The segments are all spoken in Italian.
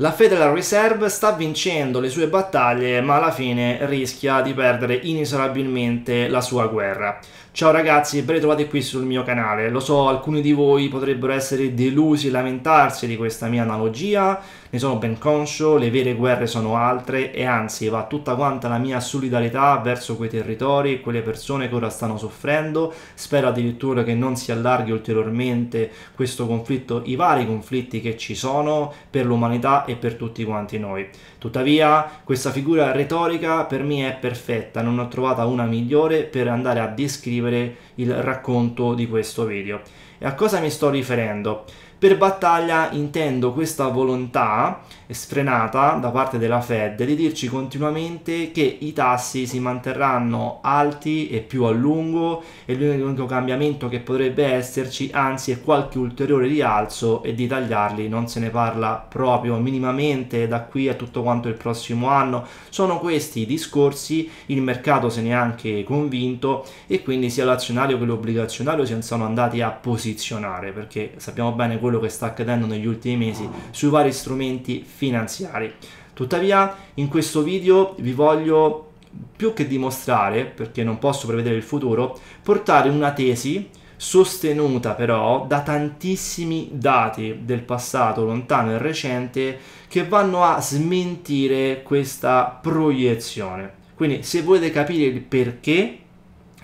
La Federal Reserve sta vincendo le sue battaglie ma alla fine rischia di perdere inesorabilmente la sua guerra. Ciao ragazzi ben ritrovati qui sul mio canale. Lo so, alcuni di voi potrebbero essere delusi e lamentarsi di questa mia analogia, ne sono ben conscio, le vere guerre sono altre e anzi va tutta quanta la mia solidarietà verso quei territori e quelle persone che ora stanno soffrendo. Spero addirittura che non si allarghi ulteriormente questo conflitto, i vari conflitti che ci sono per l'umanità e per tutti quanti noi. Tuttavia questa figura retorica per me è perfetta, non ho trovata una migliore per andare a descrivere il racconto di questo video. E a cosa mi sto riferendo? Per battaglia intendo questa volontà sfrenata da parte della Fed di dirci continuamente che i tassi si manterranno alti e più a lungo e l'unico cambiamento che potrebbe esserci anzi è qualche ulteriore rialzo e di tagliarli non se ne parla proprio minimamente da qui a tutto quanto il prossimo anno. Sono questi i discorsi, il mercato se ne è anche convinto e quindi sia l'azionario che l'obbligazionario si sono andati a posizionare perché sappiamo bene quello quello che sta accadendo negli ultimi mesi sui vari strumenti finanziari. Tuttavia in questo video vi voglio più che dimostrare, perché non posso prevedere il futuro, portare una tesi sostenuta però da tantissimi dati del passato lontano e recente che vanno a smentire questa proiezione. Quindi se volete capire il perché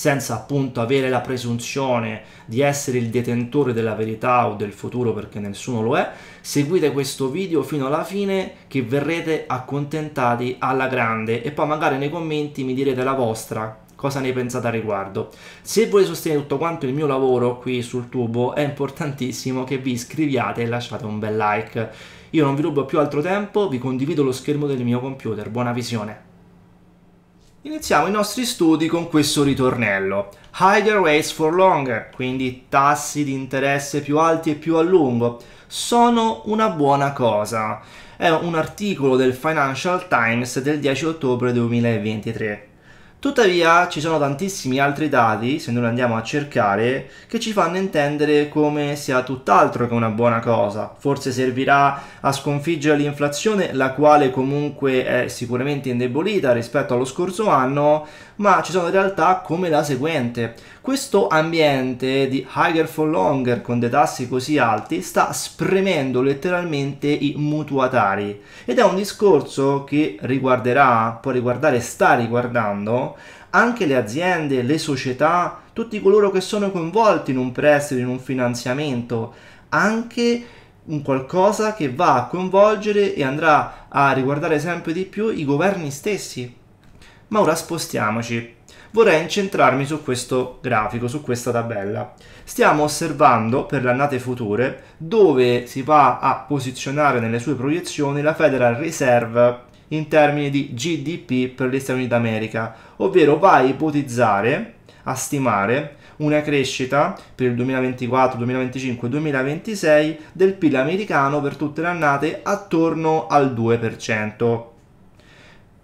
senza appunto avere la presunzione di essere il detentore della verità o del futuro perché nessuno lo è, seguite questo video fino alla fine che verrete accontentati alla grande e poi magari nei commenti mi direte la vostra cosa ne pensate a riguardo. Se volete sostenere tutto quanto il mio lavoro qui sul tubo è importantissimo che vi iscriviate e lasciate un bel like. Io non vi rubo più altro tempo, vi condivido lo schermo del mio computer, buona visione! Iniziamo i nostri studi con questo ritornello. Higher rates for longer, quindi tassi di interesse più alti e più a lungo, sono una buona cosa. È un articolo del Financial Times del 10 ottobre 2023. Tuttavia ci sono tantissimi altri dati, se noi andiamo a cercare, che ci fanno intendere come sia tutt'altro che una buona cosa. Forse servirà a sconfiggere l'inflazione, la quale comunque è sicuramente indebolita rispetto allo scorso anno, ma ci sono realtà come la seguente. Questo ambiente di higher for longer con dei tassi così alti sta spremendo letteralmente i mutuatari ed è un discorso che riguarderà, può riguardare, sta riguardando anche le aziende, le società, tutti coloro che sono coinvolti in un prestito, in un finanziamento, anche un qualcosa che va a coinvolgere e andrà a riguardare sempre di più i governi stessi. Ma ora spostiamoci. Vorrei incentrarmi su questo grafico, su questa tabella. Stiamo osservando per le annate future dove si va a posizionare nelle sue proiezioni la Federal Reserve in termini di GDP per gli Stati Uniti d'America, ovvero va a ipotizzare, a stimare una crescita per il 2024, 2025 2026 del PIL americano per tutte le annate attorno al 2%.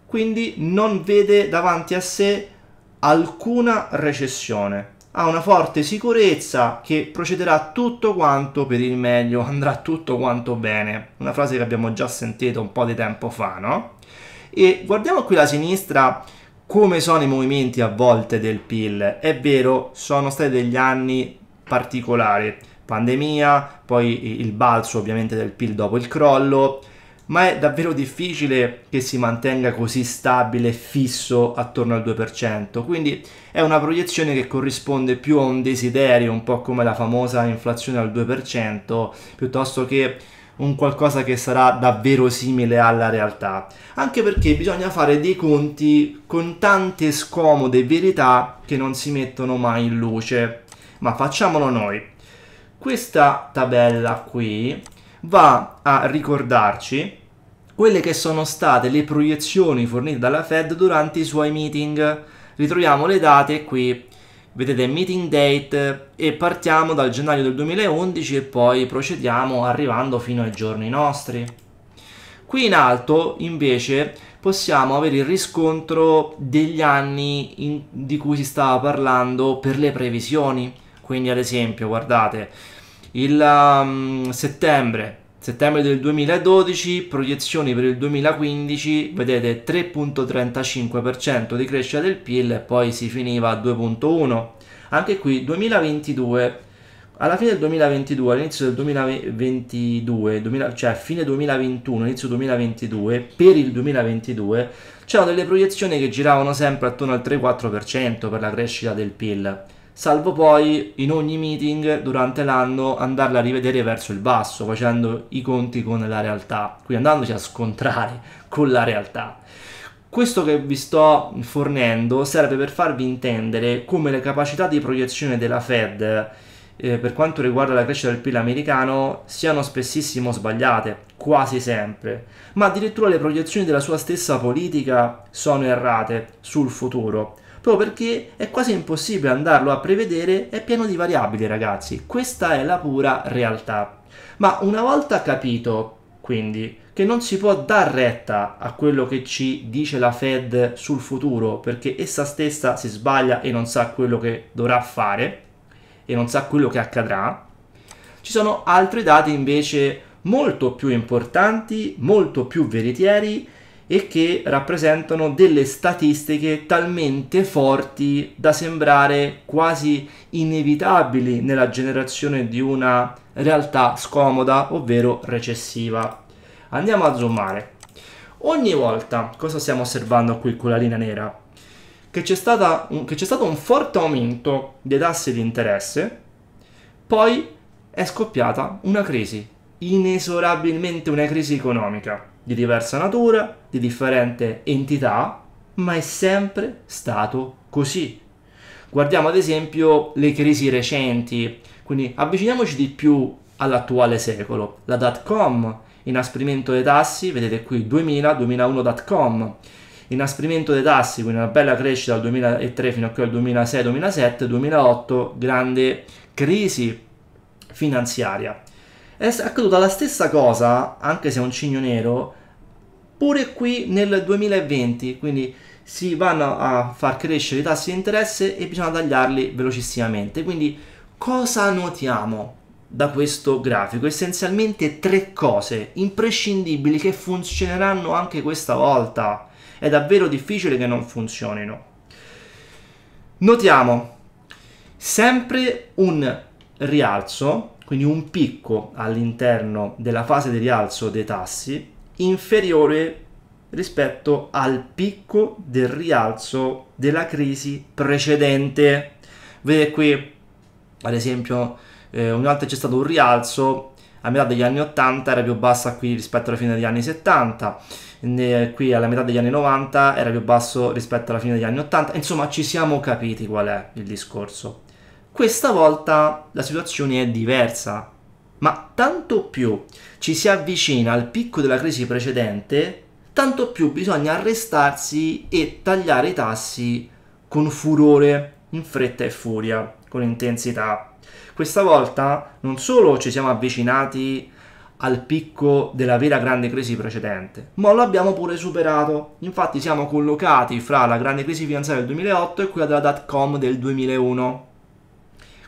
Quindi non vede davanti a sé alcuna recessione ha una forte sicurezza che procederà tutto quanto per il meglio, andrà tutto quanto bene. Una frase che abbiamo già sentito un po' di tempo fa, no? E guardiamo qui alla sinistra come sono i movimenti a volte del PIL. È vero, sono stati degli anni particolari, pandemia, poi il balzo ovviamente del PIL dopo il crollo, ma è davvero difficile che si mantenga così stabile e fisso attorno al 2%, quindi è una proiezione che corrisponde più a un desiderio, un po' come la famosa inflazione al 2%, piuttosto che un qualcosa che sarà davvero simile alla realtà, anche perché bisogna fare dei conti con tante scomode verità che non si mettono mai in luce. Ma facciamolo noi. Questa tabella qui va a ricordarci quelle che sono state le proiezioni fornite dalla Fed durante i suoi meeting. Ritroviamo le date qui, vedete meeting date e partiamo dal gennaio del 2011 e poi procediamo arrivando fino ai giorni nostri. Qui in alto invece possiamo avere il riscontro degli anni in, di cui si stava parlando per le previsioni. Quindi ad esempio, guardate, il um, settembre, settembre del 2012, proiezioni per il 2015, vedete 3.35% di crescita del PIL e poi si finiva a 2.1. Anche qui 2022 alla fine del 2022, all'inizio del 2022, 2000, cioè fine 2021, inizio 2022, per il 2022 c'erano delle proiezioni che giravano sempre attorno al 3-4% per la crescita del PIL salvo poi in ogni meeting durante l'anno andarla a rivedere verso il basso, facendo i conti con la realtà, quindi andandoci a scontrare con la realtà. Questo che vi sto fornendo serve per farvi intendere come le capacità di proiezione della Fed eh, per quanto riguarda la crescita del PIL americano siano spessissimo sbagliate, quasi sempre, ma addirittura le proiezioni della sua stessa politica sono errate sul futuro proprio perché è quasi impossibile andarlo a prevedere, è pieno di variabili ragazzi, questa è la pura realtà. Ma una volta capito, quindi, che non si può dar retta a quello che ci dice la Fed sul futuro, perché essa stessa si sbaglia e non sa quello che dovrà fare e non sa quello che accadrà, ci sono altri dati invece molto più importanti, molto più veritieri e che rappresentano delle statistiche talmente forti da sembrare quasi inevitabili nella generazione di una realtà scomoda, ovvero recessiva. Andiamo a zoomare. Ogni volta, cosa stiamo osservando qui con la linea nera? Che c'è, un, che c'è stato un forte aumento dei tassi di interesse, poi è scoppiata una crisi inesorabilmente una crisi economica di diversa natura, di differente entità, ma è sempre stato così. Guardiamo ad esempio le crisi recenti, quindi avviciniamoci di più all'attuale secolo, la dot com, inasprimento dei tassi, vedete qui 2000-2001 dot com, inasprimento dei tassi, quindi una bella crescita dal 2003 fino a qui al 2006-2007, 2008 grande crisi finanziaria. È accaduta la stessa cosa, anche se è un cigno nero, pure qui nel 2020, quindi si vanno a far crescere i tassi di interesse e bisogna tagliarli velocissimamente. Quindi cosa notiamo da questo grafico? Essenzialmente tre cose imprescindibili che funzioneranno anche questa volta. È davvero difficile che non funzionino. Notiamo sempre un rialzo quindi un picco all'interno della fase di rialzo dei tassi inferiore rispetto al picco del rialzo della crisi precedente. Vedete qui, ad esempio, eh, ogni volta c'è stato un rialzo, a metà degli anni 80 era più bassa qui rispetto alla fine degli anni 70, né, qui alla metà degli anni 90 era più basso rispetto alla fine degli anni 80, insomma ci siamo capiti qual è il discorso. Questa volta la situazione è diversa, ma tanto più ci si avvicina al picco della crisi precedente, tanto più bisogna arrestarsi e tagliare i tassi con furore, in fretta e furia, con intensità. Questa volta non solo ci siamo avvicinati al picco della vera grande crisi precedente, ma lo abbiamo pure superato. Infatti siamo collocati fra la grande crisi finanziaria del 2008 e quella della dot com del 2001.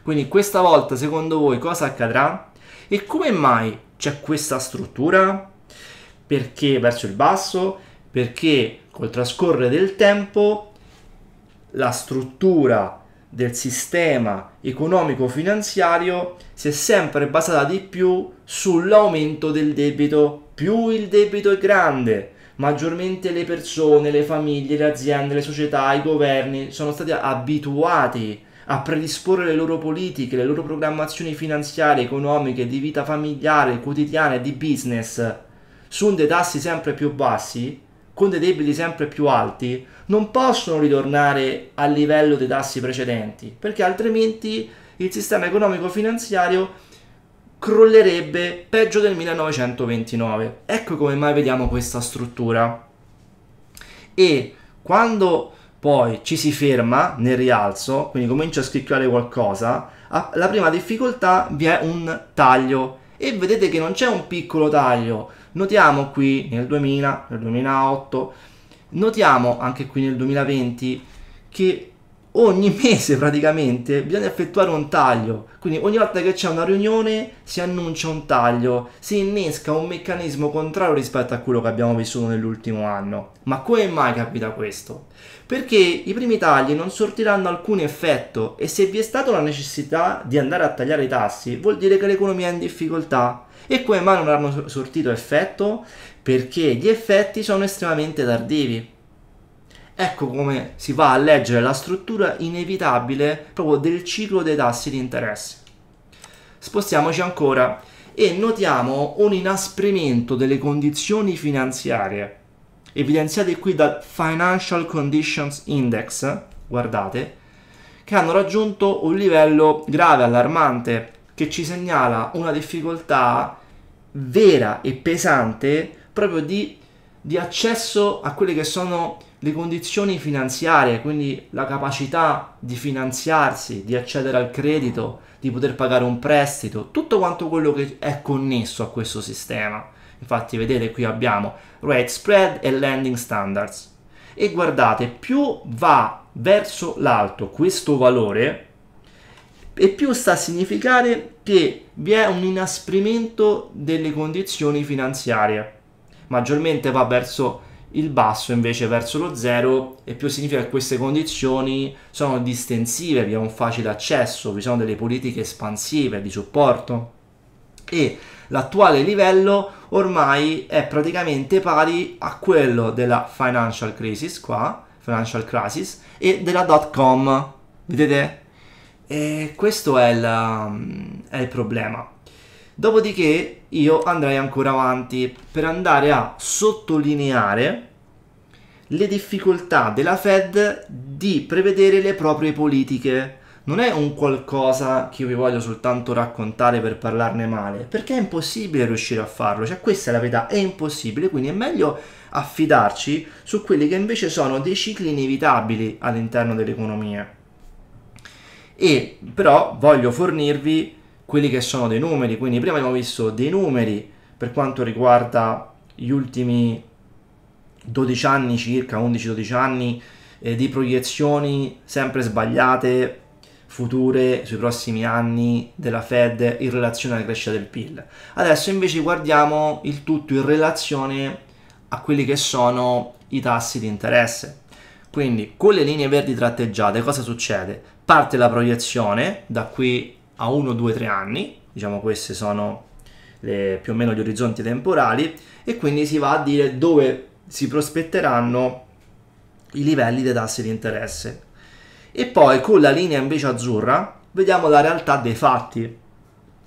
Quindi questa volta secondo voi cosa accadrà? E come mai c'è questa struttura? Perché verso il basso? Perché col trascorrere del tempo la struttura del sistema economico-finanziario si è sempre basata di più sull'aumento del debito. Più il debito è grande, maggiormente le persone, le famiglie, le aziende, le società, i governi sono stati abituati a predisporre le loro politiche, le loro programmazioni finanziarie, economiche, di vita familiare, quotidiana e di business su dei tassi sempre più bassi, con dei debiti sempre più alti, non possono ritornare al livello dei tassi precedenti, perché altrimenti il sistema economico-finanziario crollerebbe peggio del 1929. Ecco come mai vediamo questa struttura. E quando poi ci si ferma nel rialzo, quindi comincia a scricchiolare qualcosa, alla ah, prima difficoltà vi è un taglio e vedete che non c'è un piccolo taglio. Notiamo qui nel 2000, nel 2008, notiamo anche qui nel 2020 che ogni mese praticamente bisogna effettuare un taglio, quindi ogni volta che c'è una riunione si annuncia un taglio, si innesca un meccanismo contrario rispetto a quello che abbiamo vissuto nell'ultimo anno. Ma come mai capita questo? Perché i primi tagli non sortiranno alcun effetto e se vi è stata la necessità di andare a tagliare i tassi vuol dire che l'economia è in difficoltà. E come mai non hanno sortito effetto? Perché gli effetti sono estremamente tardivi. Ecco come si va a leggere la struttura inevitabile proprio del ciclo dei tassi di interesse. Spostiamoci ancora e notiamo un inasprimento delle condizioni finanziarie evidenziate qui dal Financial Conditions Index, guardate, che hanno raggiunto un livello grave, allarmante, che ci segnala una difficoltà vera e pesante proprio di, di accesso a quelle che sono le condizioni finanziarie, quindi la capacità di finanziarsi, di accedere al credito, di poter pagare un prestito, tutto quanto quello che è connesso a questo sistema. Infatti vedete qui abbiamo rate spread e lending standards. E guardate, più va verso l'alto questo valore, e più sta a significare che vi è un inasprimento delle condizioni finanziarie. Maggiormente va verso il basso invece verso lo zero e più significa che queste condizioni sono distensive, vi è un facile accesso, vi sono delle politiche espansive di supporto e l'attuale livello ormai è praticamente pari a quello della financial crisis qua, financial crisis e della dot com, vedete? E questo è il, è il problema Dopodiché io andrei ancora avanti per andare a sottolineare le difficoltà della Fed di prevedere le proprie politiche. Non è un qualcosa che io vi voglio soltanto raccontare per parlarne male, perché è impossibile riuscire a farlo, cioè questa è la verità, è impossibile, quindi è meglio affidarci su quelli che invece sono dei cicli inevitabili all'interno dell'economia. E però voglio fornirvi quelli che sono dei numeri. Quindi prima abbiamo visto dei numeri per quanto riguarda gli ultimi 12 anni circa, 11-12 anni eh, di proiezioni sempre sbagliate future sui prossimi anni della Fed in relazione alla crescita del PIL. Adesso invece guardiamo il tutto in relazione a quelli che sono i tassi di interesse. Quindi con le linee verdi tratteggiate cosa succede? Parte la proiezione da qui a 1, 2, 3 anni, diciamo questi sono le, più o meno gli orizzonti temporali e quindi si va a dire dove si prospetteranno i livelli dei tassi di interesse. E poi con la linea invece azzurra vediamo la realtà dei fatti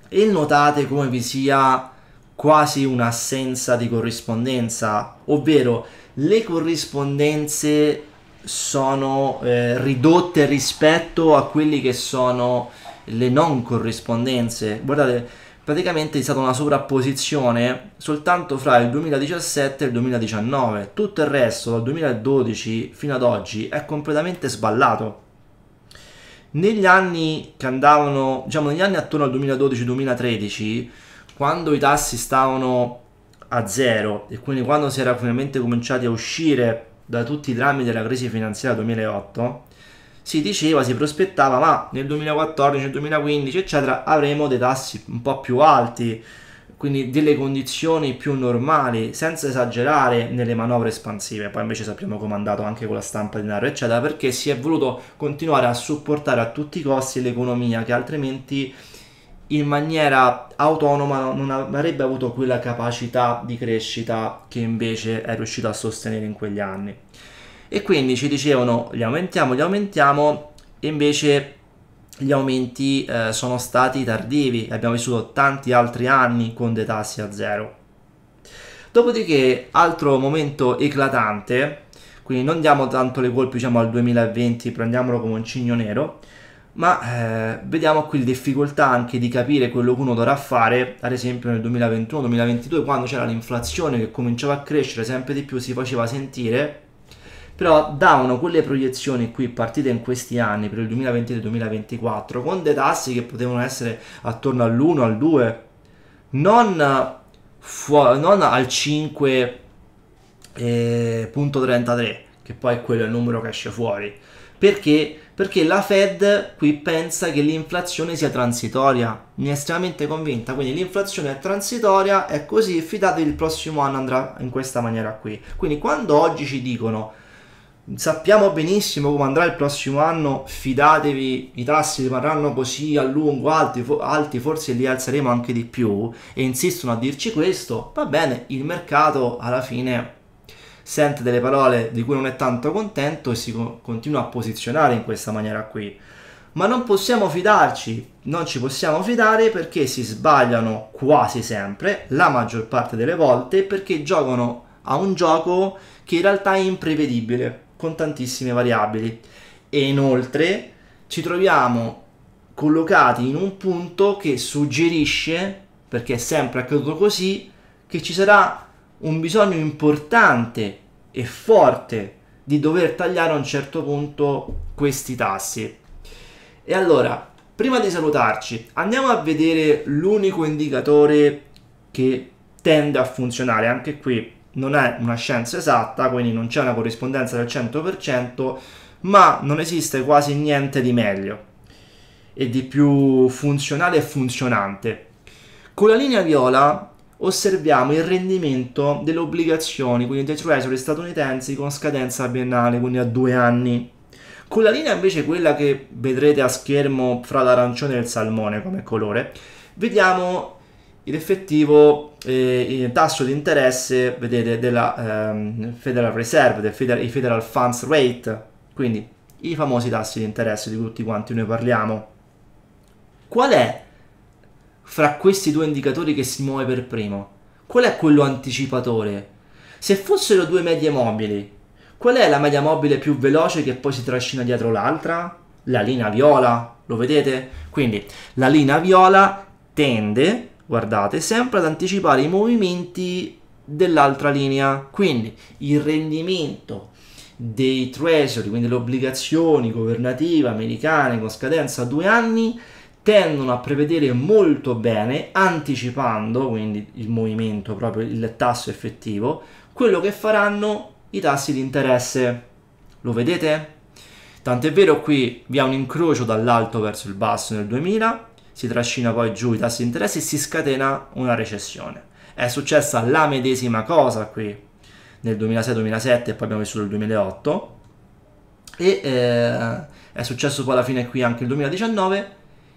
e notate come vi sia quasi un'assenza di corrispondenza, ovvero le corrispondenze sono eh, ridotte rispetto a quelli che sono le non corrispondenze. Guardate, praticamente è stata una sovrapposizione soltanto fra il 2017 e il 2019. Tutto il resto, dal 2012 fino ad oggi, è completamente sballato. Negli anni che andavano, diciamo negli anni attorno al 2012-2013, quando i tassi stavano a zero e quindi quando si era finalmente cominciati a uscire da tutti i drammi della crisi finanziaria 2008, si diceva, si prospettava, ma nel 2014, nel 2015, eccetera, avremo dei tassi un po' più alti, quindi delle condizioni più normali, senza esagerare nelle manovre espansive. Poi invece sappiamo come è andato anche con la stampa di denaro, eccetera, perché si è voluto continuare a supportare a tutti i costi l'economia che altrimenti in maniera autonoma non avrebbe avuto quella capacità di crescita che invece è riuscita a sostenere in quegli anni e quindi ci dicevano li aumentiamo, li aumentiamo e invece gli aumenti eh, sono stati tardivi, abbiamo vissuto tanti altri anni con dei tassi a zero. Dopodiché, altro momento eclatante, quindi non diamo tanto le colpe diciamo, al 2020, prendiamolo come un cigno nero, ma eh, vediamo qui le difficoltà anche di capire quello che uno dovrà fare, ad esempio nel 2021-2022, quando c'era l'inflazione che cominciava a crescere sempre di più, si faceva sentire, però davano quelle proiezioni qui partite in questi anni per il 2020 2024 con dei tassi che potevano essere attorno all'1 al 2 non, fu- non al 5.33 eh, che poi è quello il numero che esce fuori perché perché la Fed qui pensa che l'inflazione sia transitoria, ne è estremamente convinta, quindi l'inflazione è transitoria, è così, fidatevi il prossimo anno andrà in questa maniera qui. Quindi quando oggi ci dicono sappiamo benissimo come andrà il prossimo anno, fidatevi, i tassi rimarranno così a lungo alti, alti, forse li alzeremo anche di più e insistono a dirci questo, va bene, il mercato alla fine sente delle parole di cui non è tanto contento e si continua a posizionare in questa maniera qui. Ma non possiamo fidarci, non ci possiamo fidare perché si sbagliano quasi sempre, la maggior parte delle volte, perché giocano a un gioco che in realtà è imprevedibile con tantissime variabili. E inoltre ci troviamo collocati in un punto che suggerisce, perché è sempre accaduto così, che ci sarà un bisogno importante e forte di dover tagliare a un certo punto questi tassi. E allora, prima di salutarci, andiamo a vedere l'unico indicatore che tende a funzionare, anche qui non è una scienza esatta, quindi non c'è una corrispondenza del 100%, ma non esiste quasi niente di meglio e di più funzionale e funzionante. Con la linea viola osserviamo il rendimento delle obbligazioni, quindi dei treasury statunitensi con scadenza biennale, quindi a due anni. Con la linea invece quella che vedrete a schermo fra l'arancione e il salmone come colore, vediamo l'effettivo eh, tasso di interesse vedete, della ehm, Federal Reserve, del Federal, Federal Funds Rate, quindi i famosi tassi di interesse di tutti quanti noi parliamo. Qual è fra questi due indicatori che si muove per primo? Qual è quello anticipatore? Se fossero due medie mobili, qual è la media mobile più veloce che poi si trascina dietro l'altra? La linea viola, lo vedete? Quindi la linea viola tende guardate, sempre ad anticipare i movimenti dell'altra linea. Quindi il rendimento dei treasury, quindi le obbligazioni governative americane con scadenza a due anni, tendono a prevedere molto bene, anticipando quindi il movimento, proprio il tasso effettivo, quello che faranno i tassi di interesse. Lo vedete? Tant'è vero qui vi è un incrocio dall'alto verso il basso nel 2000, si trascina poi giù i tassi di interesse e si scatena una recessione. È successa la medesima cosa qui nel 2006-2007 e poi abbiamo vissuto il 2008 e eh, è successo poi alla fine qui anche il 2019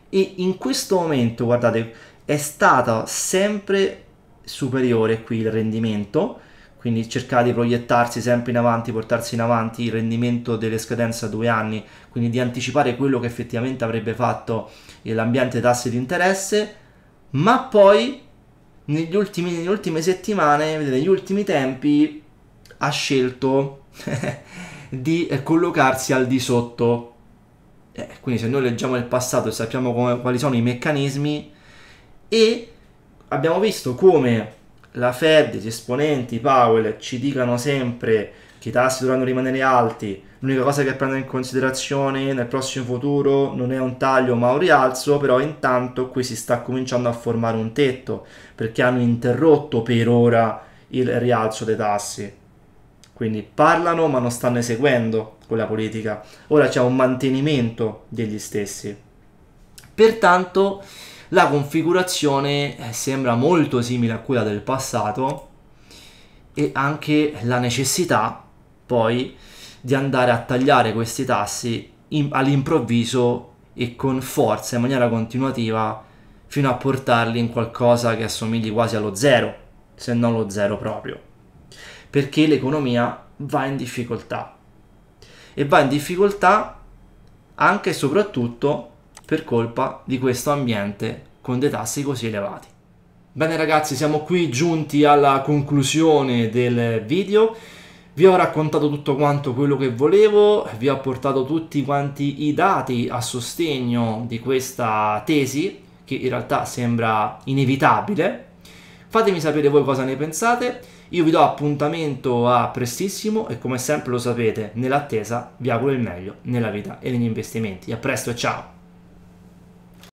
e in questo momento guardate è stato sempre superiore qui il rendimento quindi cercare di proiettarsi sempre in avanti, portarsi in avanti il rendimento delle scadenze a due anni, quindi di anticipare quello che effettivamente avrebbe fatto l'ambiente tasse di interesse, ma poi negli ultimi, nelle ultime settimane, negli ultimi tempi, ha scelto di collocarsi al di sotto. Eh, quindi se noi leggiamo il passato e sappiamo come, quali sono i meccanismi e abbiamo visto come la Fed, gli esponenti, Powell ci dicano sempre che i tassi dovranno rimanere alti, l'unica cosa che prendono in considerazione nel prossimo futuro non è un taglio ma un rialzo, però intanto qui si sta cominciando a formare un tetto perché hanno interrotto per ora il rialzo dei tassi. Quindi parlano ma non stanno eseguendo quella politica. Ora c'è un mantenimento degli stessi. Pertanto la configurazione eh, sembra molto simile a quella del passato e anche la necessità poi di andare a tagliare questi tassi all'improvviso e con forza in maniera continuativa fino a portarli in qualcosa che assomigli quasi allo zero, se non lo zero proprio, perché l'economia va in difficoltà e va in difficoltà anche e soprattutto per colpa di questo ambiente con dei tassi così elevati. Bene ragazzi, siamo qui giunti alla conclusione del video. Vi ho raccontato tutto quanto quello che volevo, vi ho portato tutti quanti i dati a sostegno di questa tesi, che in realtà sembra inevitabile. Fatemi sapere voi cosa ne pensate, io vi do appuntamento a prestissimo e come sempre lo sapete, nell'attesa vi auguro il meglio nella vita e negli investimenti. A presto e ciao!